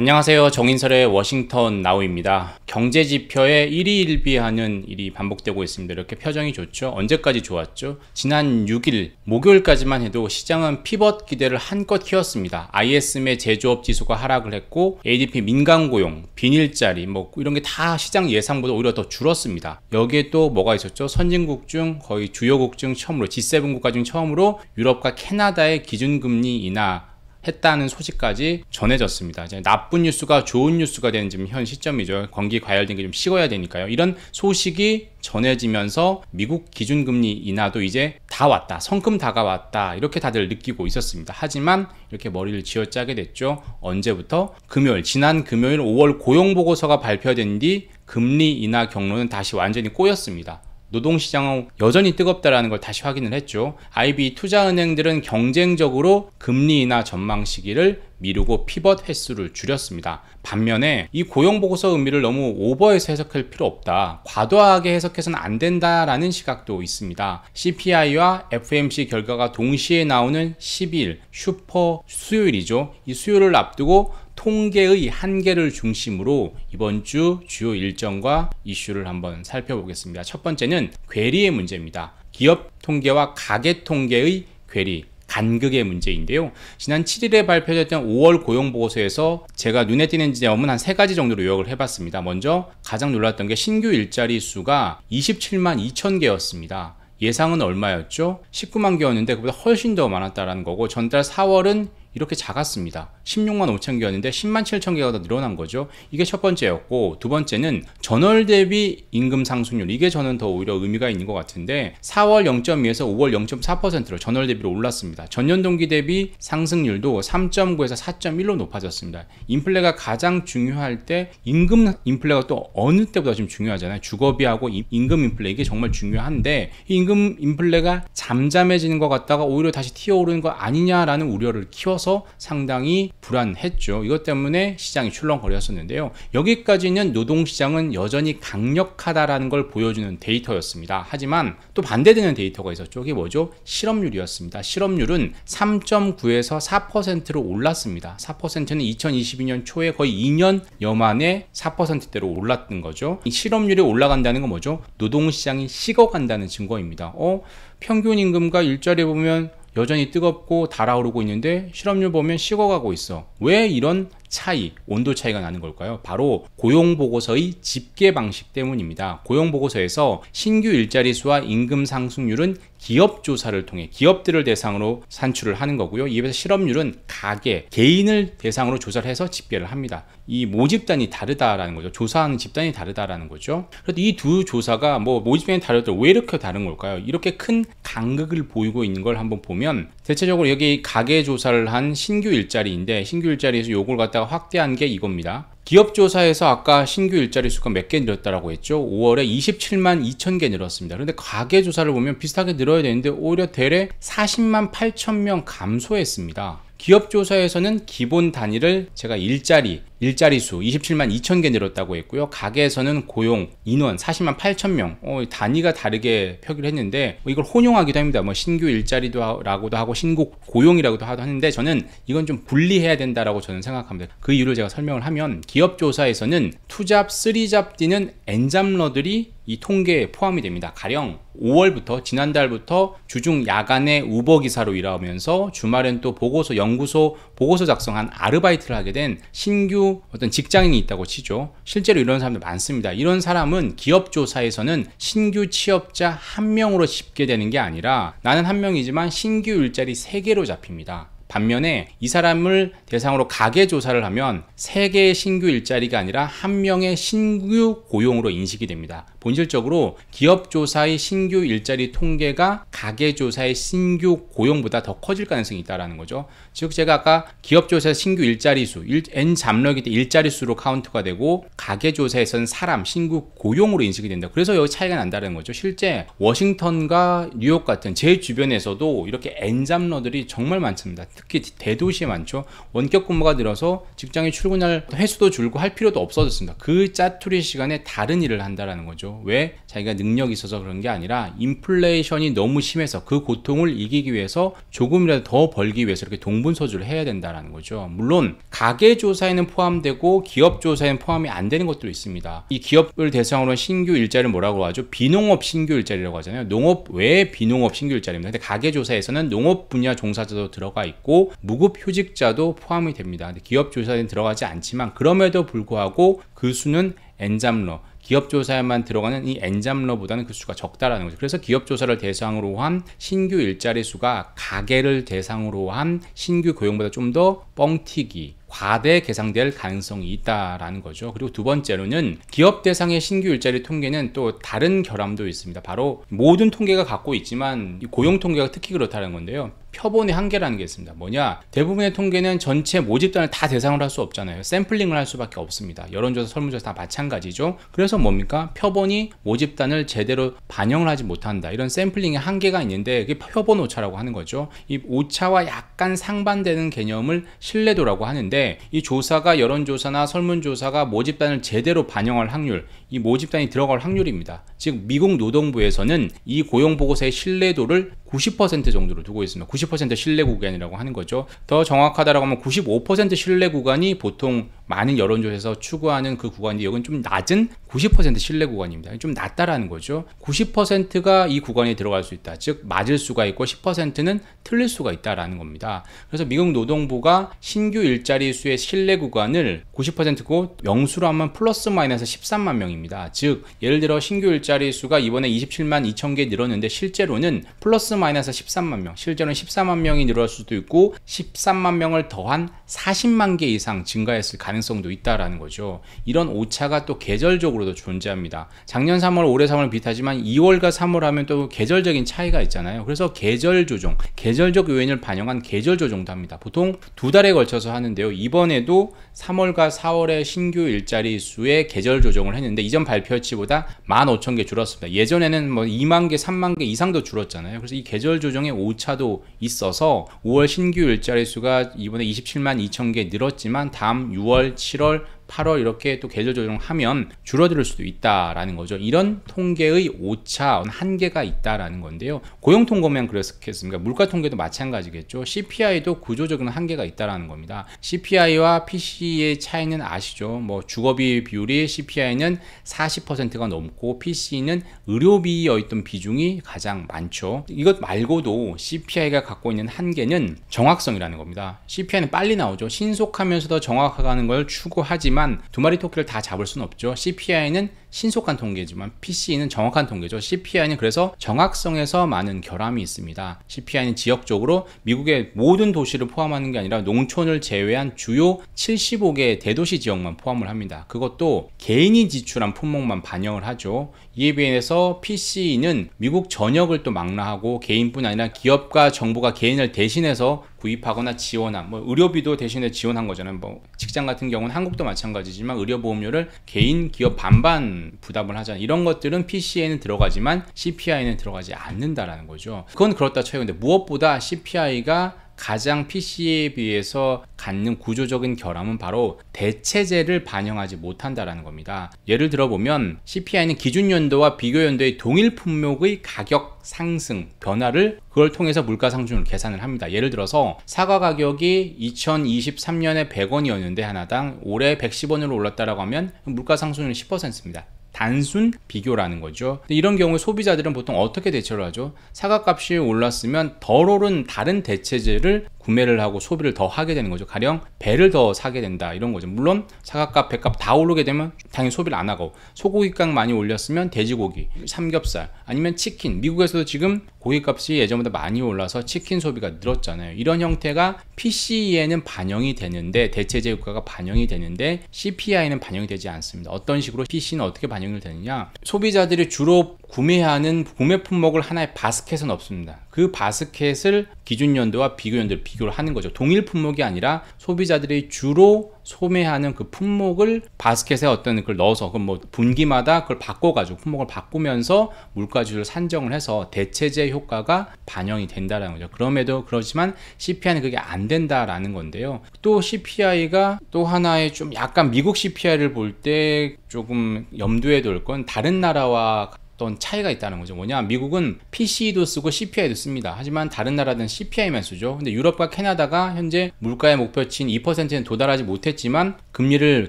안녕하세요. 정인설의 워싱턴 나우입니다. 경제 지표에 1위 1비하는 일이 반복되고 있습니다. 이렇게 표정이 좋죠. 언제까지 좋았죠? 지난 6일 목요일까지만 해도 시장은 피벗 기대를 한껏 키웠습니다. ISM의 제조업 지수가 하락을 했고 ADP 민간 고용, 비닐자리 뭐 이런 게 다 시장 예상보다 오히려 더 줄었습니다. 여기에 또 뭐가 있었죠? 선진국 중 거의 주요국 중 처음으로 G7 국가 중 처음으로 유럽과 캐나다의 기준금리 인하 했다는 소식까지 전해졌습니다. 나쁜 뉴스가 좋은 뉴스가 되는 지금 현 시점이죠. 광기 과열된 게 좀 식어야 되니까요. 이런 소식이 전해지면서 미국 기준금리 인하도 이제 다 왔다. 성큼 다가왔다. 이렇게 다들 느끼고 있었습니다. 하지만 이렇게 머리를 쥐어짜게 됐죠. 언제부터? 금요일, 지난 금요일 5월 고용보고서가 발표된 뒤 금리 인하 경로는 다시 완전히 꼬였습니다. 노동시장은 여전히 뜨겁다라는 걸 다시 확인을 했죠. IB 투자은행들은 경쟁적으로 금리 인하 전망 시기를 미루고 피벗 횟수를 줄였습니다. 반면에 이 고용보고서 의미를 너무 오버해서 해석할 필요 없다. 과도하게 해석해서는 안 된다라는 시각도 있습니다. CPI와 FMC 결과가 동시에 나오는 10일 슈퍼 수요일이죠. 이 수요일을 앞두고 통계의 한계를 중심으로 이번 주 주요 일정과 이슈를 한번 살펴보겠습니다. 첫 번째는 괴리의 문제입니다. 기업 통계와 가계 통계의 괴리, 간극의 문제인데요. 지난 7일에 발표됐던 5월 고용보고서에서 제가 눈에 띄는 지점은 한 세 가지 정도로 요약을 해봤습니다. 먼저 가장 놀랐던 게 신규 일자리 수가 27만 2천 개였습니다. 예상은 얼마였죠? 19만 개였는데 그보다 훨씬 더 많았다라는 거고 전달 4월은 이렇게 작았습니다. 16만 5천 개였는데 10만 7천 개가 더 늘어난 거죠. 이게 첫 번째였고 두 번째는 전월 대비 임금 상승률 이게 저는 더 오히려 의미가 있는 것 같은데 4월 0.2에서 5월 0.4%로 전월 대비로 올랐습니다. 전년 동기 대비 상승률도 3.9에서 4.1로 높아졌습니다. 인플레가 가장 중요할 때 임금 인플레가 또 어느 때보다 지금 중요하잖아요. 주거비하고 임금 인플레 이게 정말 중요한데 임금 인플레가 잠잠해지는 것 같다가 오히려 다시 튀어오르는 거 아니냐라는 우려를 키워 쳐서 상당히 불안했죠. 이것 때문에 시장이 출렁거렸었는데요. 여기까지는 노동시장은 여전히 강력하다라는 걸 보여주는 데이터였습니다. 하지만 또 반대되는 데이터가 있었죠. 이게 뭐죠? 실업률이었습니다. 실업률은 3.9에서 4%로 올랐습니다. 4%는 2022년 초에 거의 2년 여만에 4%대로 올랐던 거죠. 이 실업률이 올라간다는 건 뭐죠? 노동시장이 식어간다는 증거입니다. 어? 평균 임금과 일자리 보면 여전히 뜨겁고 달아오르고 있는데 실업률 보면 식어가고 있어. 왜 이런 차이, 온도 차이가 나는 걸까요? 바로 고용보고서의 집계 방식 때문입니다. 고용보고서에서 신규 일자리 수와 임금 상승률은 기업 조사를 통해 기업들을 대상으로 산출을 하는 거고요. 이에 서 실업률은 가계 개인을 대상으로 조사를 해서 집계를 합니다. 이 모집단이 다르다라는 거죠. 조사하는 집단이 다르다라는 거죠. 그래도 이 두 조사가 뭐 모집단이 다르더왜 이렇게 다른 걸까요? 이렇게 큰 간극을 보이고 있는 걸 한번 보면 대체적으로 여기 가계 조사를 한 신규 일자리인데 신규 일자리에서 요걸 갖다가 확대한 게 이겁니다. 기업 조사에서 아까 신규 일자리 수가 몇 개 늘었다라고 했죠. 5월에 27만 2천 개 늘었습니다. 그런데 가계 조사를 보면 비슷하게 늘어야 되는데 오히려 대략 40만 8천 명 감소했습니다. 기업 조사에서는 기본 단위를 제가 일자리 일자리 수 27만 2천 개 늘었다고 했고요. 가게에서는 고용 인원 40만 8천 명 어, 단위가 다르게 표기를 했는데 뭐 이걸 혼용하기도 합니다. 뭐 신규 일자리라고도 하고 신고 고용이라고도 하는데 저는 이건 좀 분리해야 된다라고 저는 생각합니다. 그 이유를 제가 설명을 하면 기업조사에서는 투잡, 쓰리잡 뛰는 엔잡러들이 이 통계에 포함이 됩니다. 가령 5월부터 지난달부터 주중 야간에 우버 기사로 일하면서 주말엔 또 보고서 연구소 보고서 작성한 아르바이트를 하게 된 신규 어떤 직장인이 있다고 치죠. 실제로 이런 사람들 많습니다. 이런 사람은 기업 조사에서는 신규 취업자 한 명으로 집계 되는 게 아니라 나는 한 명이지만 신규 일자리 세 개로 잡힙니다. 반면에 이 사람을 대상으로 가계 조사를 하면 세 개의 신규 일자리가 아니라 한 명의 신규 고용으로 인식이 됩니다. 본질적으로 기업 조사의 신규 일자리 통계가 가계 조사의 신규 고용보다 더 커질 가능성이 있다라는 거죠. 즉 제가 아까 기업 조사 신규 일자리 수 N 잡력이 때 일자리 수로 카운트가 되고 가계 조사에서는 사람 신규 고용으로 인식이 된다. 그래서 여기 차이가 난다는 거죠. 실제 워싱턴과 뉴욕 같은 제 주변에서도 이렇게 N 잡러들이 정말 많습니다. 특히 대도시에 많죠. 원격 근무가 늘어서 직장에 출근할 횟수도 줄고 할 필요도 없어졌습니다. 그 짜투리 시간에 다른 일을 한다라는 거죠. 왜? 자기가 능력이 있어서 그런 게 아니라 인플레이션이 너무 심해서 그 고통을 이기기 위해서 조금이라도 더 벌기 위해서 이렇게 동분서주를 해야 된다라는 거죠. 물론 가계 조사에는 포함되고 기업 조사에는 포함이 안 되는 것도 있습니다. 이 기업을 대상으로 신규 일자리를 뭐라고 하죠? 비농업 신규 일자리라고 하잖아요. 농업 외에 비농업 신규 일자리입니다. 근데 가계 조사에서는 농업 분야 종사자도 들어가 있고 있고 무급휴직자도 포함이 됩니다. 기업조사에는 들어가지 않지만 그럼에도 불구하고 그 수는 엔잡러 기업조사에만 들어가는 이 엔잡러보다는 그 수가 적다라는 거죠. 그래서 기업조사를 대상으로 한 신규 일자리 수가 가게를 대상으로 한 신규 고용보다 좀 더 뻥튀기, 과대 개상될 가능성이 있다라는 거죠. 그리고 두 번째로는 기업 대상의 신규 일자리 통계는 또 다른 결함도 있습니다. 바로 모든 통계가 갖고 있지만 고용 통계가 특히 그렇다는 건데요. 표본의 한계라는 게 있습니다. 뭐냐? 대부분의 통계는 전체 모집단을 다 대상으로 할 수 없잖아요. 샘플링을 할 수밖에 없습니다. 여론조사, 설문조사 다 마찬가지죠. 그래서 뭡니까? 표본이 모집단을 제대로 반영을 하지 못한다. 이런 샘플링의 한계가 있는데 그게 표본 오차라고 하는 거죠. 이 오차와 약간 상반되는 개념을 신뢰도라고 하는데 이 조사가 여론조사나 설문조사가 모집단을 제대로 반영할 확률, 이 모집단이 들어갈 확률입니다. 즉 미국 노동부에서는 이 고용보고서의 신뢰도를 90% 정도를 두고 있습니다. 90% 신뢰 구간이라고 하는 거죠. 더 정확하다라고 하면 95% 신뢰 구간이 보통 많은 여론조사에서 추구하는 그 구간인데 여기는 좀 낮은 90% 신뢰 구간입니다. 좀 낮다라는 거죠. 90%가 이 구간에 들어갈 수 있다. 즉 맞을 수가 있고 10%는 틀릴 수가 있다라는 겁니다. 그래서 미국 노동부가 신규 일자리 수의 신뢰 구간을 90%고 명수로 하면 플러스 마이너스 13만 명입니다. 즉 예를 들어 신규 일자리 수가 이번에 27만 2천 개 늘었는데 실제로는 플러스 마이너스 13만 명 실제로는 14만 명이 늘어날 수도 있고 13만 명을 더한 40만 개 이상 증가했을 가능성도 있다라는 거죠 이런 오차가 또 계절적으로도 존재합니다 작년 3월 올해 3월 비슷하지만 2월과 3월 하면 또 계절적인 차이가 있잖아요 그래서 계절 조정 계절적 요인을 반영한 계절 조정도 합니다 보통 두 달에 걸쳐서 하는데요 이번에도 3월과 4월의 신규 일자리 수의 계절 조정을 했는데 이전 발표치보다 15,000개 줄었습니다 예전에는 뭐 2만 개, 3만 개 이상도 줄었잖아요. 그래서 이 계절 조정의 오차도 있어서 5월 신규 일자리 수가 이번에 27만 2천 개 늘었지만 다음 6월, 7월, 8월 이렇게 또 계절 조정하면 줄어들 수도 있다라는 거죠. 이런 통계의 오차, 한계가 있다라는 건데요. 고용 통계면 그렇겠습니까? 물가 통계도 마찬가지겠죠. CPI도 구조적인 한계가 있다라는 겁니다. CPI와 PC의 차이는 아시죠? 뭐 주거비 비율이 CPI는 40%가 넘고 PC는 의료비였던 에 비중이 가장 많죠. 이것 말고도 CPI가 갖고 있는 한계는 정확성이라는 겁니다. CPI는 빨리 나오죠. 신속하면서도 정확하다는 걸 추구하지만 하지만 두 마리 토끼를 다 잡을 순 없죠. CPI는 신속한 통계지만 PCE는 정확한 통계죠. CPI는 그래서 정확성에서 많은 결함이 있습니다. CPI는 지역적으로 미국의 모든 도시를 포함하는 게 아니라 농촌을 제외한 주요 75개의 대도시 지역만 포함을 합니다. 그것도 개인이 지출한 품목만 반영을 하죠. 이에 비해서 PCE는 미국 전역을 또 망라하고 개인뿐 아니라 기업과 정부가 개인을 대신해서 구입하거나 지원한 뭐 의료비도 대신에 지원한 거잖아요. 뭐 직장 같은 경우는 한국도 마찬가지지만 의료보험료를 개인 기업 반반 음, 부담을 하잖아요 이런 것들은 PC에는 들어가지만 CPI는 들어가지 않는다라는 거죠 그건 그렇다 쳐요 근데 무엇보다 CPI가 가장 PC에 비해서 갖는 구조적인 결함은 바로 대체제를 반영하지 못한다라는 겁니다. 예를 들어보면 CPI는 기준 연도와 비교 연도의 동일 품목의 가격 상승 변화를 그걸 통해서 물가 상승률 계산을 합니다. 예를 들어서 사과 가격이 2023년에 100원이었는데 하나당 올해 110원으로 올랐다라고 하면 물가 상승률 10%입니다. 단순 비교라는 거죠 이런 경우 소비자들은 보통 어떻게 대처를 하죠 사과값이 올랐으면 덜 오른 다른 대체제를 구매를 하고 소비를 더 하게 되는 거죠 가령 배를 더 사게 된다 이런 거죠 물론 사각값 배값 다 오르게 되면 당연히 소비를 안 하고 소고기값 많이 올렸으면 돼지고기 삼겹살 아니면 치킨 미국에서도 지금 고기값이 예전보다 많이 올라서 치킨 소비가 늘었잖아요 이런 형태가 PCE에는 반영이 되는데 대체재 유가가 반영이 되는데 CPI는 반영이 되지 않습니다 어떤 식으로 PC는 어떻게 반영이 되느냐 소비자들이 주로 구매하는 구매 품목을 하나의 바스켓은 없습니다 그 바스켓을 기준 연도와 비교 연도를 비교를 하는 거죠. 동일 품목이 아니라 소비자들이 주로 소매하는 그 품목을 바스켓에 어떤 걸 넣어서 그 뭐 분기마다 그걸 바꿔가지고 품목을 바꾸면서 물가지수를 산정을 해서 대체제 효과가 반영이 된다라는 거죠. 그럼에도 그렇지만 CPI는 그게 안 된다라는 건데요. 또 CPI가 또 하나의 좀 약간 미국 CPI를 볼 때 조금 염두에 둘 건 다른 나라와 어떤 차이가 있다는 거죠 뭐냐 미국은 PCE도 쓰고 CPI도 씁니다 하지만 다른 나라들은 CPI만 쓰죠 근데 유럽과 캐나다가 현재 물가의 목표치인 2%는 도달하지 못했지만 금리를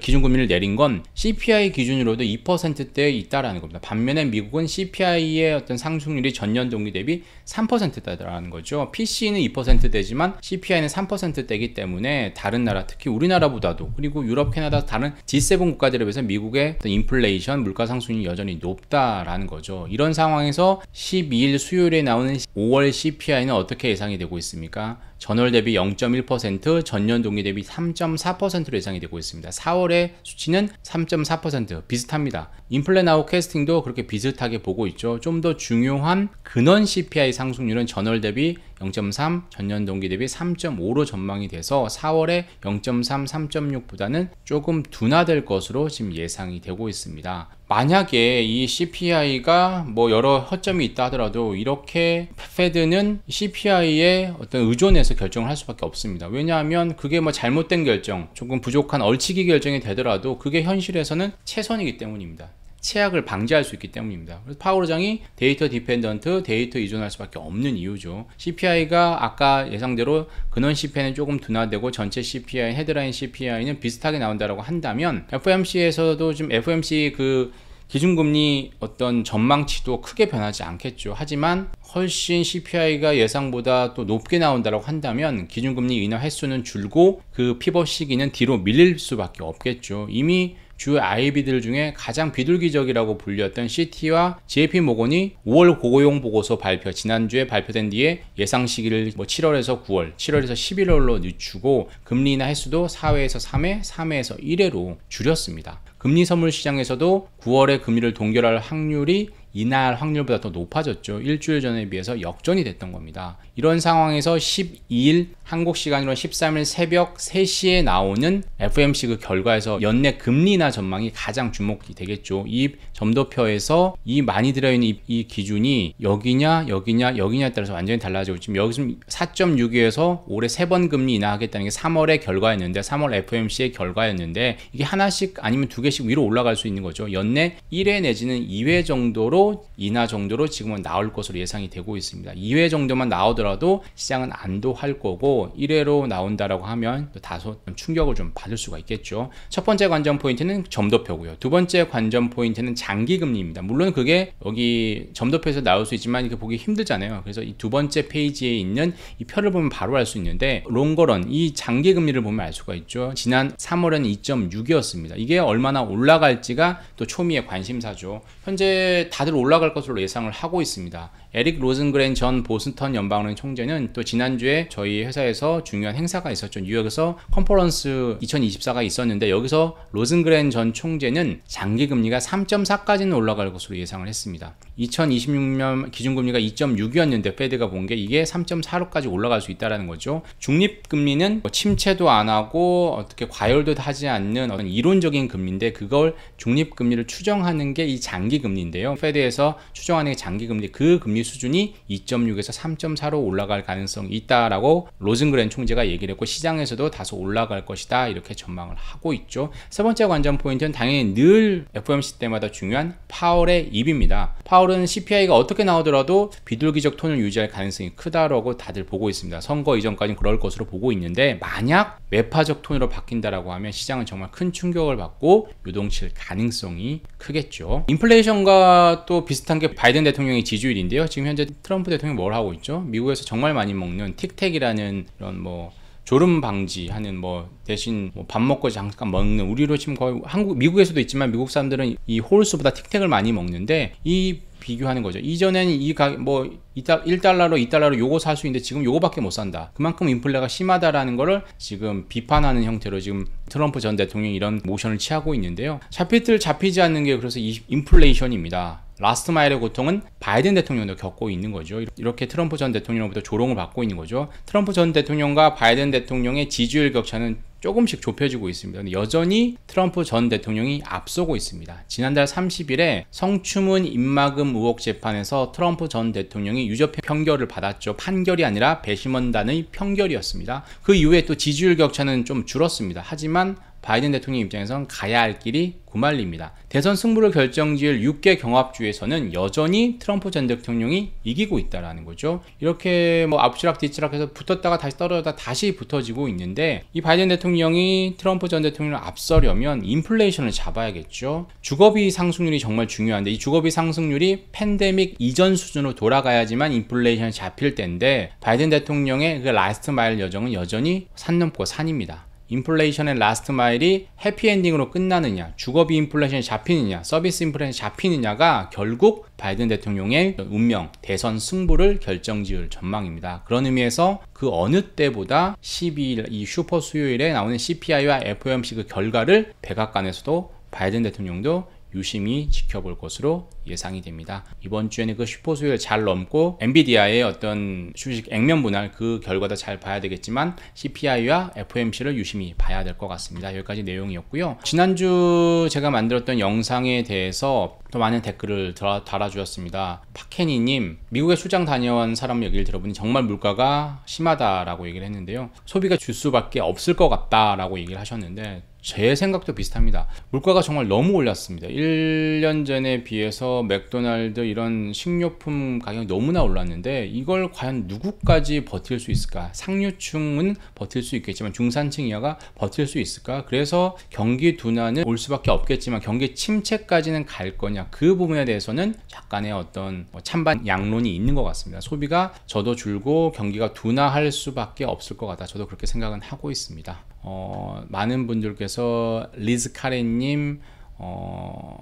기준금리를 내린 건 CPI 기준으로도 2%대에 있다라는 겁니다 반면에 미국은 CPI의 어떤 상승률이 전년 동기 대비 3%대라는 거죠 PCE는 2%대지만 CPI는 3%대이기 때문에 다른 나라 특히 우리나라보다도 그리고 유럽 캐나다 다른 G7 국가들에 비해서 미국의 어떤 인플레이션 물가 상승률이 여전히 높다라는 거죠 거죠. 이런 상황에서 12일 수요일에 나오는 5월 CPI는 어떻게 예상이 되고 있습니까? 전월 대비 0.1%, 전년 동기 대비 3.4%로 예상이 되고 있습니다. 4월의 수치는 3.4% 비슷합니다. 인플레 나우 캐스팅도 그렇게 비슷하게 보고 있죠. 좀 더 중요한 근원 CPI 상승률은 전월 대비 0.3 전년 동기 대비 3.5로 전망이 돼서 4월에 0.3, 3.6보다는 조금 둔화될 것으로 지금 예상이 되고 있습니다. 만약에 이 CPI가 뭐 여러 허점이 있다 하더라도 이렇게 패드는 CPI에 어떤 의존해서 결정을 할 수밖에 없습니다. 왜냐하면 그게 뭐 잘못된 결정, 조금 부족한 얼치기 결정이 되더라도 그게 현실에서는 최선이기 때문입니다. 최악을 방지할 수 있기 때문입니다. 그래서 파워로장이 데이터 디펜던트, 데이터 이존할 수밖에 없는 이유죠. CPI가 아까 예상대로 근원 CPI는 조금 둔화되고 전체 CPI, 헤드라인 CPI는 비슷하게 나온다라고 한다면 FOMC에서도 지금 FOMC 그 기준금리 어떤 전망치도 크게 변하지 않겠죠. 하지만 훨씬 CPI가 예상보다 또 높게 나온다라고 한다면 기준금리 인하 횟수는 줄고 그 피벗 시기는 뒤로 밀릴 수밖에 없겠죠. 이미 주 IB들 중에 가장 비둘기적이라고 불렸던 CT와 JP 모건이 5월 고용 고 보고서 발표 지난주에 발표된 뒤에 예상 시기를 뭐 7월에서 9월, 7월에서 11월로 늦추고 금리 나 횟수도 4회에서 3회, 3회에서 1회로 줄였습니다. 금리 선물 시장에서도 9월에 금리를 동결할 확률이 이날 확률보다 더 높아졌죠. 일주일 전에 비해서 역전이 됐던 겁니다. 이런 상황에서 12일 한국 시간으로 13일 새벽 3시에 나오는 FMC 그 결과에서 연내 금리나 전망이 가장 주목이 되겠죠. 이 점도표에서 이 많이 들어있는 이, 이 기준이 여기냐 여기냐 여기냐에 따라서 완전히 달라지고 지금 여기서 4.62에서 올해 3번 금리 인하하겠다는 게 3월의 결과였는데 3월 FMC의 결과였는데 이게 하나씩 아니면 두 개씩 위로 올라갈 수 있는 거죠. 연내 1회 내지는 2회 정도로 정도 인하 정도로 지금은 나올 것으로 예상이 되고 있습니다. 2회 정도만 나오더라도 시장은 안도할 거고 1회로 나온다라고 하면 다소 충격을 좀 받을 수가 있겠죠. 첫 번째 관전 포인트는 점도표고요. 두 번째 관전 포인트는 장기 금리입니다. 물론 그게 여기 점도표에서 나올 수 있지만 이게 렇 보기 힘들잖아요. 그래서 이두 번째 페이지에 있는 이 표를 보면 바로 알 수 있는데 롱거런 이 장기 금리를 보면 알 수가 있죠. 지난 3월에는 2.6이었습니다. 이게 얼마나 올라갈지가 또 초미의 관심사죠. 현재 다들 다들 올라갈 것으로 예상을 하고 있습니다. 에릭 로 z 그랜전 보스턴 연방은행 총재는 또 지난주에 저희 회사에서 중요한 행사가 있었죠. 뉴욕에서 컨퍼런스 2024가 있었는데 여기서 로 z 그랜전 총재는 장기 금리가 3.4까지는 올라갈 것으로 예상을 했습니다. 2026년 기준금리가 2.6이었는데 페드가 본게 이게 3.4로까지 올라갈 수 있다라는 거죠. 중립금리는 뭐 침체도 안 하고 어떻게 과열도 하지 않는 어떤 이론적인 금리인데 그걸 중립금리를 추정하는 게 이 장기금리인데요. 페드 코드서 추정하는 게 장기 금리 그 금리 수준이 2.6에서 3.4로 올라갈 가능성이 있다라고 로즌그랜 총재가 얘기를 했고 시장에서도 다소 올라갈 것이다 이렇게 전망을 하고 있죠. 세 번째 관전 포인트는 당연히 늘 FOMC 때마다 중요한 파월의 입입니다. 파월은 CPI가 어떻게 나오더라도 비둘기적 톤을 유지할 가능성이 크다라고 다들 보고 있습니다. 선거 이전까지는 그럴 것으로 보고 있는데 만약 외파적 톤으로 바뀐다라고 하면 시장은 정말 큰 충격을 받고 유동칠 가능성이 크겠죠. 인플레이션과 또 비슷한 게 바이든 대통령의 지지율인데요. 지금 현재 트럼프 대통령이 뭘 하고 있죠? 미국에서 정말 많이 먹는 틱택이라는 이런 뭐 졸음 방지하는 뭐 대신 뭐 밥 먹고 잠깐 먹는 우리로 지금 거의 한국 미국에서도 있지만 미국 사람들은 이 홀수보다 틱택을 많이 먹는데 이 비교하는 거죠. 이전엔 이가뭐 1달러로 2달러로 요거 살 수 있는데 지금 요거밖에 못 산다. 그만큼 인플레가 심하다라는 거를 지금 비판하는 형태로 지금 트럼프 전 대통령이 이런 모션을 취하고 있는데요. 잡히들 잡히지 않는 게 그래서 이 인플레이션입니다. 라스트 마일의 고통은 바이든 대통령도 겪고 있는 거죠. 이렇게 트럼프 전 대통령으로부터 조롱을 받고 있는 거죠. 트럼프 전 대통령과 바이든 대통령의 지지율 격차는 조금씩 좁혀지고 있습니다. 여전히 트럼프 전 대통령이 앞서고 있습니다. 지난달 30일에 성추문 입막음 의혹 재판에서 트럼프 전 대통령이 유죄 평결을 받았죠. 판결이 아니라 배심원단의 평결이었습니다. 그 이후에 또 지지율 격차는 좀 줄었습니다. 하지만 바이든 대통령 입장에선 가야 할 길이 구말리입니다. 대선 승부를 결정지을 6개 경합주에서는 여전히 트럼프 전 대통령이 이기고 있다라는 거죠. 이렇게 뭐 앞치락뒤치락해서 붙었다가 다시 떨어졌다 다시 붙어지고 있는데 이 바이든 대통령이 트럼프 전 대통령을 앞서려면 인플레이션을 잡아야겠죠. 주거비 상승률이 정말 중요한데 이 주거비 상승률이 팬데믹 이전 수준으로 돌아가야지만 인플레이션이 잡힐 때인데 바이든 대통령의 그 라스트 마일 여정은 여전히 산 넘고 산입니다. 인플레이션의 라스트 마일이 해피엔딩으로 끝나느냐, 주거비 인플레이션이 잡히느냐, 서비스 인플레이션이 잡히느냐가 결국 바이든 대통령의 운명, 대선 승부를 결정지을 전망입니다. 그런 의미에서 그 어느 때보다 12일 이 슈퍼 수요일에 나오는 CPI와 FOMC 그 결과를 백악관에서도 바이든 대통령도 유심히 지켜볼 것으로 예상이 됩니다. 이번 주에는 그 슈퍼수요일 잘 넘고 엔비디아의 어떤 주식 액면 분할 그 결과도 잘 봐야 되겠지만 CPI와 FOMC를 유심히 봐야 될 것 같습니다. 여기까지 내용이었고요. 지난주 제가 만들었던 영상에 대해서 또 많은 댓글을 달아주셨습니다. 파케니님, 미국에 출장 다녀온 사람 얘기를 들어보니 정말 물가가 심하다라고 얘기를 했는데요. 소비가 줄 수밖에 없을 것 같다라고 얘기를 하셨는데 제 생각도 비슷합니다. 물가가 정말 너무 올랐습니다. 1년 전에 비해서 맥도날드 이런 식료품 가격이 너무나 올랐는데 이걸 과연 누구까지 버틸 수 있을까? 상류층은 버틸 수 있겠지만 중산층 이하가 버틸 수 있을까? 그래서 경기 둔화는 올 수밖에 없겠지만 경기 침체까지는 갈 거냐? 그 부분에 대해서는 약간의 어떤 뭐 찬반 양론이 있는 것 같습니다. 소비가 저도 줄고 경기가 둔화할 수밖에 없을 것 같다. 저도 그렇게 생각은 하고 있습니다. 어, 많은 분들께서 리즈 카렌님, 어,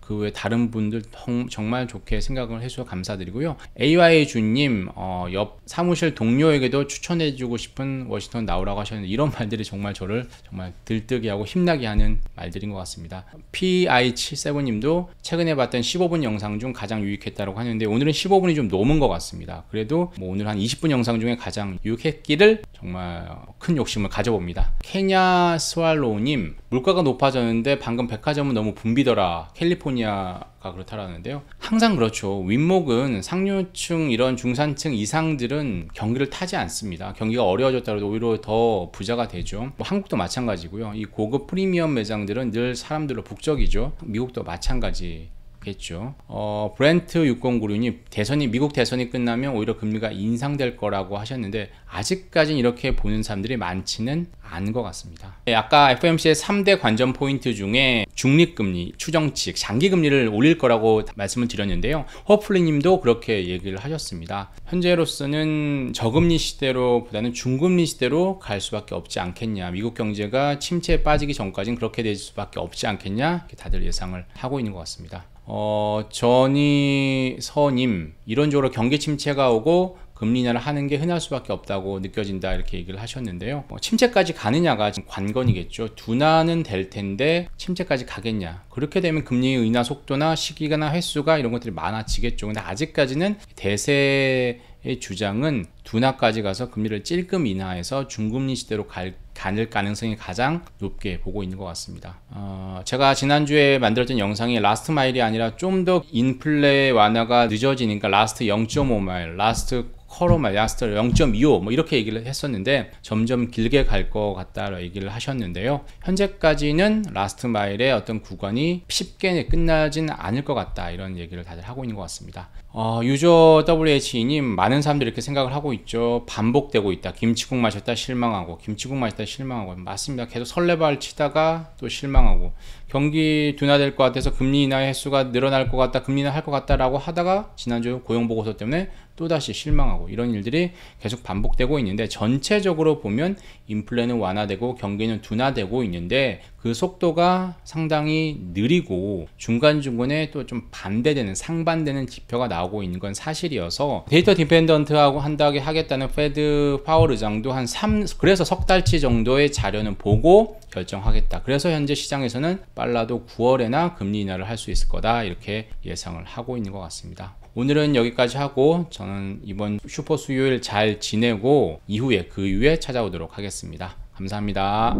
그외 다른 분들 정말 좋게 생각을 해주셔서 감사드리고요. AY주님, 어, 옆 사무실 동료에게도 추천해주고 싶은 워싱턴 나오라고 하셨는데 이런 말들이 정말 저를 정말 들뜨게 하고 힘나게 하는 말들인 것 같습니다. p i 7님도 최근에 봤던 15분 영상 중 가장 유익했다고 하는데 오늘은 15분이 좀 넘은 것 같습니다. 그래도 뭐 오늘 한 20분 영상 중에 가장 유익했기를 정말 큰 욕심을 가져봅니다. 케냐 스왈로우님, 물가가 높아졌는데 방금 백화점은 너무 붐비더라. 캘리포니아 캘리포니아가 그렇다라는데요. 항상 그렇죠. 윗목은 상류층 이런 중산층 이상들은 경기를 타지 않습니다. 경기가 어려워졌다 해도 오히려 더 부자가 되죠. 뭐 한국도 마찬가지고요. 이 고급 프리미엄 매장들은 늘 사람들로 북적이죠. 미국도 마찬가지 겠죠. 어, 브랜트 6096님 대선이 미국 대선이 끝나면 오히려 금리가 인상될 거라고 하셨는데 아직까지는 이렇게 보는 사람들이 많지는 않은 것 같습니다. 네, 아까 FMC의 o 3대 관전 포인트 중에 중립금리, 추정치 장기금리를 올릴 거라고 말씀을 드렸는데요. 허플리님도 그렇게 얘기를 하셨습니다. 현재로서는 저금리 시대로 보다는 중금리 시대로 갈 수밖에 없지 않겠냐. 미국 경제가 침체에 빠지기 전까지는 그렇게 될 수밖에 없지 않겠냐. 다들 예상을 하고 있는 것 같습니다. 어, 전이 선임 이런 쪽으로 경기 침체가 오고 금리 인하를 하는 게 흔할 수밖에 없다고 느껴진다 이렇게 얘기를 하셨는데요. 뭐 침체까지 가느냐가 지금 관건이겠죠. 둔화는 될 텐데 침체까지 가겠냐. 그렇게 되면 금리 인하 속도나 시기나 횟수가 이런 것들이 많아지겠죠. 근데 아직까지는 대세 주장은 둔화까지 가서 금리를 찔끔 인하해서 중금리 시대로 갈, 갈 가능성이 가장 높게 보고 있는 것 같습니다. 어, 제가 지난주에 만들었던 영상이 라스트 마일이 아니라 좀 더 인플레 완화가 늦어지니까 라스트 0.5마일, 라스트 커로마 야스터 를0.25 뭐 이렇게 얘기를 했었는데 점점 길게 갈 것 같다라고 얘기를 하셨는데요. 현재까지는 라스트 마일의 어떤 구간이 쉽게 끝나진 않을 것 같다 이런 얘기를 다들 하고 있는 것 같습니다. 어, 유저 WHE님 많은 사람들이 이렇게 생각을 하고 있죠. 반복되고 있다. 김치국 마셨다 실망하고 김치국 마셨다 실망하고 맞습니다. 계속 설레발 치다가 또 실망하고 경기 둔화될 것 같아서 금리 인하의 횟수가 늘어날 것 같다, 금리 인하 할것 같다라고 하다가 지난주 고용보고서 때문에 또다시 실망하고 이런 일들이 계속 반복되고 있는데 전체적으로 보면 인플레는 완화되고 경기는 둔화되고 있는데 그 속도가 상당히 느리고 중간중간에 또 좀 반대되는 상반되는 지표가 나오고 있는 건 사실이어서 데이터 디펜던트하고 한다게 하겠다는 페드 파월 의장도 한 3, 그래서 석 달치 정도의 자료는 보고 결정하겠다. 그래서 현재 시장에서는 빨라도 9월에나 금리 인하를 할 수 있을 거다 이렇게 예상을 하고 있는 것 같습니다. 오늘은 여기까지 하고 저는 이번 슈퍼 수요일 잘 지내고 이후에 그 이후에 찾아오도록 하겠습니다. 감사합니다.